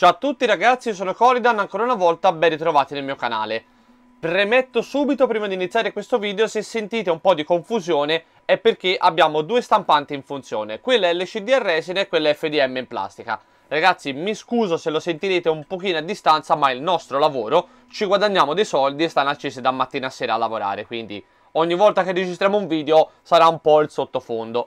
Ciao a tutti ragazzi, io sono Coridan, ancora una volta ben ritrovati nel mio canale. Premetto subito prima di iniziare questo video, se sentite un po' di confusione è perché abbiamo due stampanti in funzione, quella LCD in resina e quella FDM in plastica. Ragazzi, mi scuso se lo sentirete un pochino a distanza, ma è il nostro lavoro, ci guadagniamo dei soldi e stanno accese da mattina a sera a lavorare, quindi ogni volta che registriamo un video sarà un po' il sottofondo.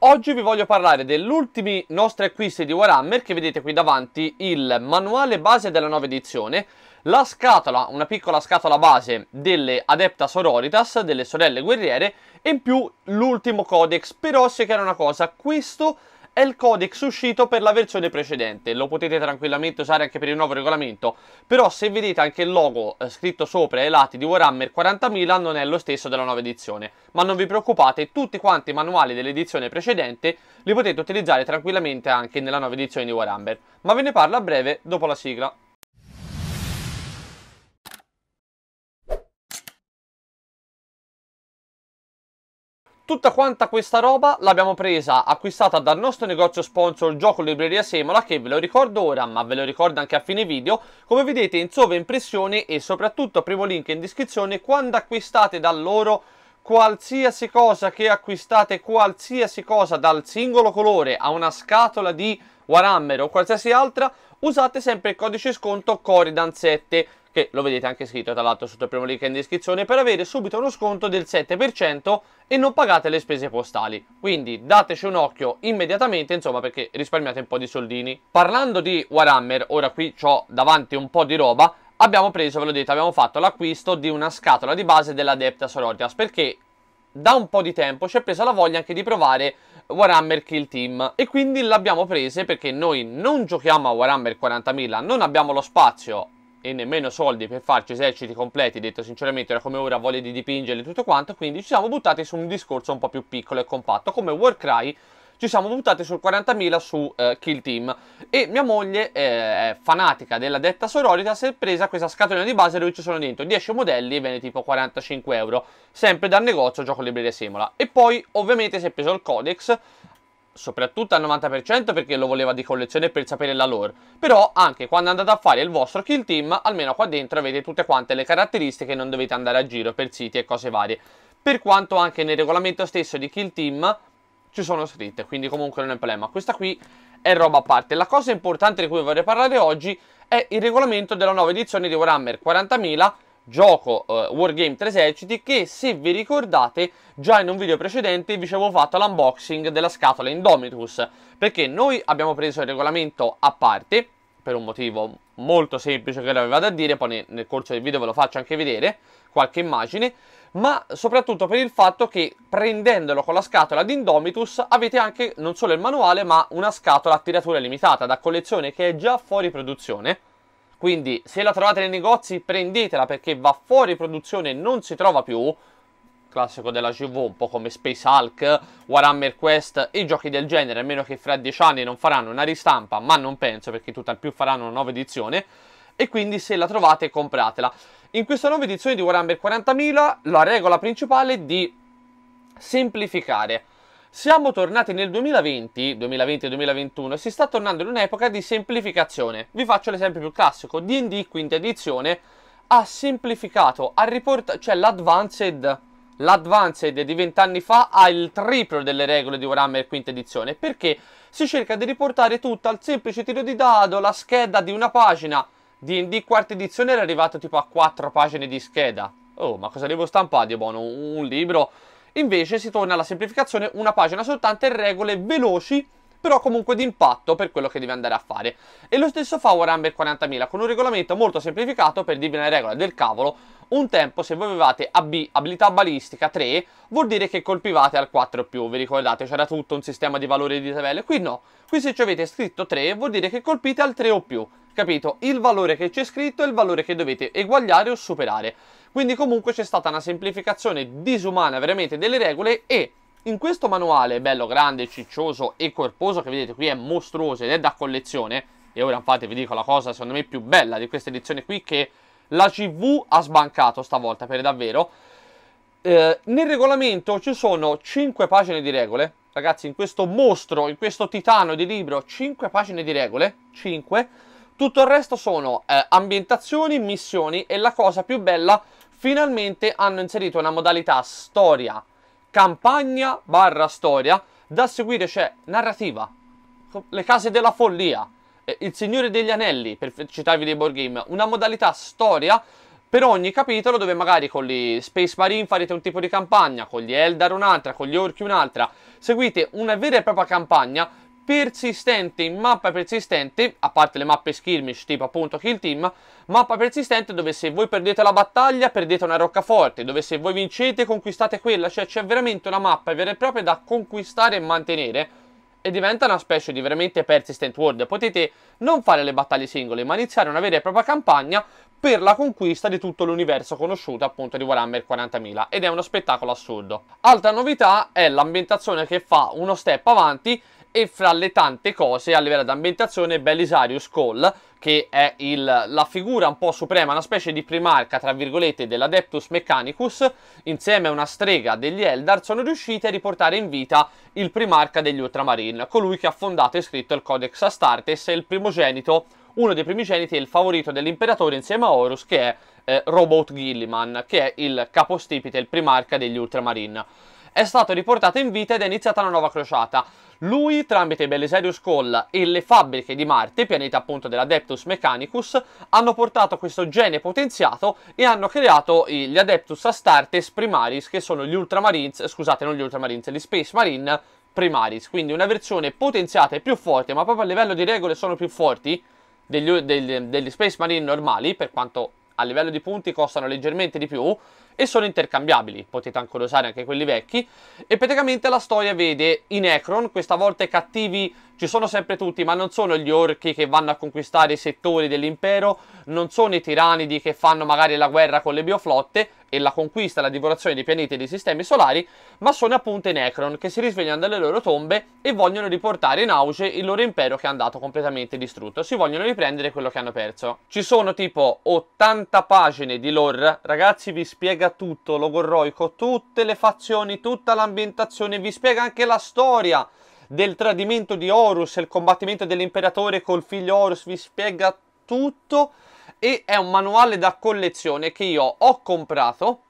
Oggi vi voglio parlare degli ultimi nostri acquisti di Warhammer che vedete qui davanti, il manuale base della nuova edizione, la scatola, una piccola scatola base delle Adepta Sororitas, delle sorelle guerriere e in più l'ultimo codex, però se che era una cosa, questo è il codex uscito per la versione precedente, lo potete tranquillamente usare anche per il nuovo regolamento, però se vedete anche il logo eh, scritto sopra ai lati di Warhammer 40.000 non è lo stesso della nuova edizione, ma non vi preoccupate, tutti quanti i manuali dell'edizione precedente li potete utilizzare tranquillamente anche nella nuova edizione di Warhammer, ma ve ne parlo a breve dopo la sigla. Tutta quanta questa roba l'abbiamo presa, acquistata dal nostro negozio sponsor Gioco Libreria Semola che ve lo ricordo ora ma ve lo ricordo anche a fine video come vedete in sovraimpressione e soprattutto primo link in descrizione quando acquistate da loro qualsiasi cosa che acquistate qualsiasi cosa dal singolo colore a una scatola di Warhammer o qualsiasi altra usate sempre il codice sconto Coridan7 che lo vedete anche scritto tra l'altro sotto il primo link in descrizione, per avere subito uno sconto del 7% e non pagate le spese postali. Quindi dateci un occhio immediatamente, insomma, perché risparmiate un po' di soldini. Parlando di Warhammer, ora qui ho davanti un po' di roba, abbiamo preso, ve l'ho detto, abbiamo fatto l'acquisto di una scatola di base dell'Adepta Sororitas, perché da un po' di tempo ci è presa la voglia anche di provare Warhammer Kill Team e quindi l'abbiamo prese perché noi non giochiamo a Warhammer 40.000, non abbiamo lo spazio e nemmeno soldi per farci eserciti completi, detto sinceramente era come ora voglia di dipingerli tutto quanto, quindi ci siamo buttati su un discorso un po' più piccolo e compatto come Warcry ci siamo buttati sul 40.000 su eh, Kill Team e mia moglie eh, è fanatica della detta sororita si è presa questa scatolina di base dove ci sono dentro 10 modelli e viene tipo 45 euro sempre dal negozio gioco libreria Semola e poi ovviamente si è preso il codex soprattutto al 90% perché lo voleva di collezione per sapere la lore. Però anche quando andate a fare il vostro kill team, almeno qua dentro avete tutte quante le caratteristiche non dovete andare a giro per siti e cose varie. Per quanto anche nel regolamento stesso di kill team ci sono scritte, quindi comunque non è un problema. Questa qui è roba a parte. La cosa importante di cui vorrei parlare oggi è il regolamento della nuova edizione di Warhammer 40.000 gioco uh, Wargame 3 eserciti che se vi ricordate già in un video precedente vi avevo fatto l'unboxing della scatola Indomitus perché noi abbiamo preso il regolamento a parte per un motivo molto semplice che aveva da dire, poi nel corso del video ve lo faccio anche vedere, qualche immagine, ma soprattutto per il fatto che prendendolo con la scatola di Indomitus avete anche non solo il manuale ma una scatola a tiratura limitata da collezione che è già fuori produzione, quindi se la trovate nei negozi prendetela perché va fuori produzione e non si trova più, classico della CV, un po' come Space Hulk, Warhammer Quest e giochi del genere, a meno che fra dieci anni non faranno una ristampa, ma non penso perché tutt'al più faranno una nuova edizione, e quindi se la trovate compratela. In questa nuova edizione di Warhammer 40.000 la regola principale è di semplificare. Siamo tornati nel 2020, 2020-2021, e si sta tornando in un'epoca di semplificazione. Vi faccio l'esempio più classico, D&D quinta edizione ha semplificato, ha riportato, cioè l'advanced l'Advanced di vent'anni fa ha il triplo delle regole di Warhammer quinta edizione perché si cerca di riportare tutto al semplice tiro di dado, la scheda di una pagina. D&D quarta edizione era arrivato tipo a quattro pagine di scheda. Oh, ma cosa devo stampare buono? Un libro? Invece si torna alla semplificazione, una pagina soltanto e regole veloci però comunque di impatto per quello che devi andare a fare. E lo stesso fa Warhammer 40.000 con un regolamento molto semplificato per dirvi una regola del cavolo. Un tempo se voi avevate AB, abilità balistica 3, vuol dire che colpivate al 4 più, vi ricordate c'era tutto un sistema di valori di tabelle, qui no, qui se ci avete scritto 3 vuol dire che colpite al 3 o più, capito? Il valore che c'è scritto è il valore che dovete eguagliare o superare. Quindi comunque c'è stata una semplificazione disumana veramente delle regole e in questo manuale, bello grande, ciccioso e corposo, che vedete qui è mostruoso ed è da collezione, e ora infatti vi dico la cosa secondo me più bella di questa edizione qui, che la CV ha sbancato stavolta per davvero, eh, nel regolamento ci sono 5 pagine di regole, ragazzi, in questo mostro, in questo titano di libro, 5 pagine di regole, 5. Tutto il resto sono eh, ambientazioni, missioni e la cosa più bella, finalmente hanno inserito una modalità storia campagna barra storia, da seguire c'è narrativa, le case della follia, eh, il Signore degli Anelli, per citarvi dei board game, una modalità storia per ogni capitolo dove magari con gli Space Marine farete un tipo di campagna, con gli Eldar un'altra, con gli Orchi un'altra, seguite una vera e propria campagna persistente in mappa persistente, a parte le mappe skirmish tipo appunto kill team, mappa persistente dove se voi perdete la battaglia perdete una roccaforte, dove se voi vincete conquistate quella, cioè c'è veramente una mappa vera e propria da conquistare e mantenere e diventa una specie di veramente persistent world. Potete non fare le battaglie singole, ma iniziare una vera e propria campagna per la conquista di tutto l'universo conosciuto appunto di Warhammer 40.000 ed è uno spettacolo assurdo. Altra novità è l'ambientazione che fa uno step avanti e fra le tante cose a livello di ambientazione Belisarius Cole che è il, la figura un po' suprema, una specie di primarca tra virgolette dell'Adeptus Mechanicus insieme a una strega degli Eldar sono riusciti a riportare in vita il primarca degli Ultramarine colui che ha fondato e scritto il Codex Astartes e il primogenito uno dei primigeniti e il favorito dell'imperatore insieme a Horus che è eh, Robot Gilliman che è il capostipite, il primarca degli Ultramarine è stato riportato in vita ed è iniziata una nuova crociata. Lui, tramite Belisario Call e le fabbriche di Marte, pianeta appunto dell'Adeptus Mechanicus, hanno portato questo gene potenziato e hanno creato gli Adeptus Astartes Primaris, che sono gli Ultramarines, scusate, non gli Ultramarines, gli Space Marine Primaris, quindi una versione potenziata e più forte, ma proprio a livello di regole sono più forti degli, degli, degli Space Marine normali, per quanto a livello di punti costano leggermente di più, e sono intercambiabili, potete ancora usare anche quelli vecchi e praticamente la storia vede i Necron, questa volta i cattivi ci sono sempre tutti, ma non sono gli orchi che vanno a conquistare i settori dell'impero, non sono i tiranidi che fanno magari la guerra con le bioflotte e la conquista, la divorazione dei pianeti e dei sistemi solari, ma sono appunto i Necron che si risvegliano dalle loro tombe e vogliono riportare in auge il loro impero che è andato completamente distrutto, si vogliono riprendere quello che hanno perso. Ci sono tipo 80 pagine di lore, ragazzi vi spiega tutto, logorroico, tutte le fazioni, tutta l'ambientazione, vi spiega anche la storia del tradimento di Horus il combattimento dell'imperatore col figlio Horus, vi spiega tutto e è un manuale da collezione che io ho comprato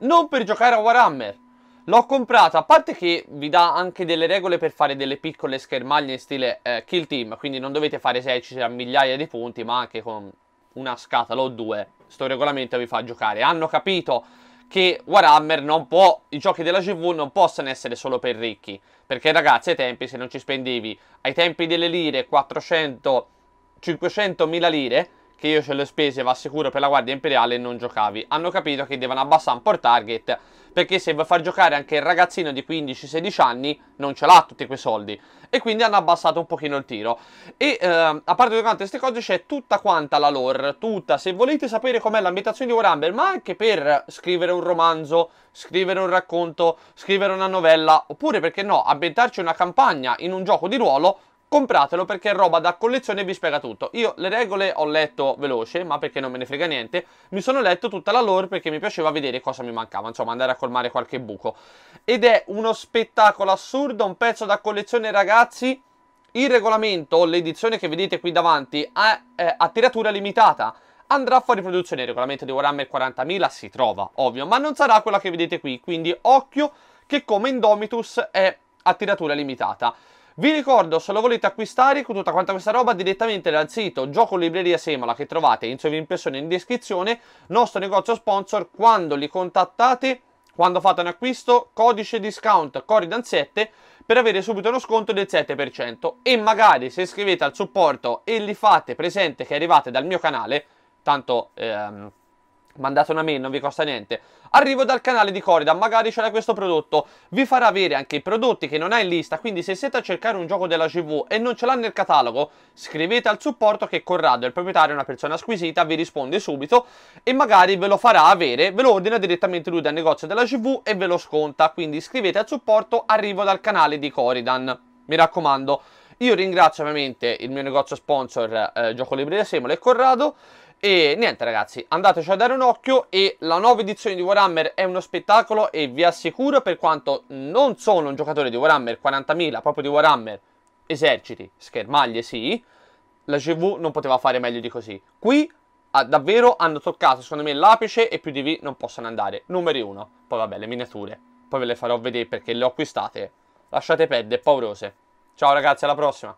non per giocare a Warhammer. L'ho comprato, a parte che vi dà anche delle regole per fare delle piccole schermaglie in stile eh, kill team, quindi non dovete fare eserciti a migliaia di punti, ma anche con una scatola o due, sto regolamento vi fa giocare. Hanno capito che Warhammer non può, i giochi della GV non possono essere solo per ricchi, perché ragazzi ai tempi se non ci spendevi ai tempi delle lire 400 500 mila lire che io ce le ho spese, va sicuro per la Guardia Imperiale e non giocavi. Hanno capito che devono abbassare un po' il target, perché se vuoi far giocare anche il ragazzino di 15-16 anni, non ce l'ha tutti quei soldi. E quindi hanno abbassato un pochino il tiro. E eh, a parte tutte quante queste cose c'è tutta quanta la lore, tutta. Se volete sapere com'è l'ambientazione di Warhammer, ma anche per scrivere un romanzo, scrivere un racconto, scrivere una novella, oppure perché no, ambientarci una campagna in un gioco di ruolo, compratelo perché è roba da collezione e vi spiega tutto. Io le regole ho letto veloce, ma perché non me ne frega niente, mi sono letto tutta la lore perché mi piaceva vedere cosa mi mancava, insomma andare a colmare qualche buco. Ed è uno spettacolo assurdo, un pezzo da collezione ragazzi. Il regolamento, l'edizione che vedete qui davanti, ha, eh, a tiratura limitata andrà fuori produzione. Il regolamento di Warhammer 40.000 si trova, ovvio, ma non sarà quella che vedete qui, quindi occhio che come Indomitus è a tiratura limitata. Vi ricordo, se lo volete acquistare, con tutta quanta questa roba direttamente dal sito Gioco Libreria Semola che trovate in sovrimpressione in descrizione, nostro negozio sponsor, quando li contattate, quando fate un acquisto, codice discount Corridan 7 per avere subito uno sconto del 7% e magari se iscrivete al supporto e li fate presente che arrivate dal mio canale, tanto... Ehm, Mandate una mail, non vi costa niente. Arrivo dal canale di Corida, magari c'era questo prodotto. Vi farà avere anche i prodotti che non ha in lista, quindi se siete a cercare un gioco della GV e non ce l'ha nel catalogo, scrivete al supporto che Corrado, il proprietario, è una persona squisita, vi risponde subito e magari ve lo farà avere, ve lo ordina direttamente lui dal negozio della GV e ve lo sconta. Quindi scrivete al supporto, arrivo dal canale di Coridan. Mi raccomando. Io ringrazio ovviamente il mio negozio sponsor eh, Gioco da Semola e Corrado e niente ragazzi, andateci a dare un occhio e la nuova edizione di Warhammer è uno spettacolo e vi assicuro per quanto non sono un giocatore di Warhammer 40.000, proprio di Warhammer, eserciti, schermaglie sì, la GV non poteva fare meglio di così. Qui ah, davvero hanno toccato secondo me l'apice e più di V non possono andare, numeri 1. Poi vabbè le miniature, poi ve le farò vedere perché le ho acquistate, lasciate perdere, paurose. Ciao ragazzi, alla prossima!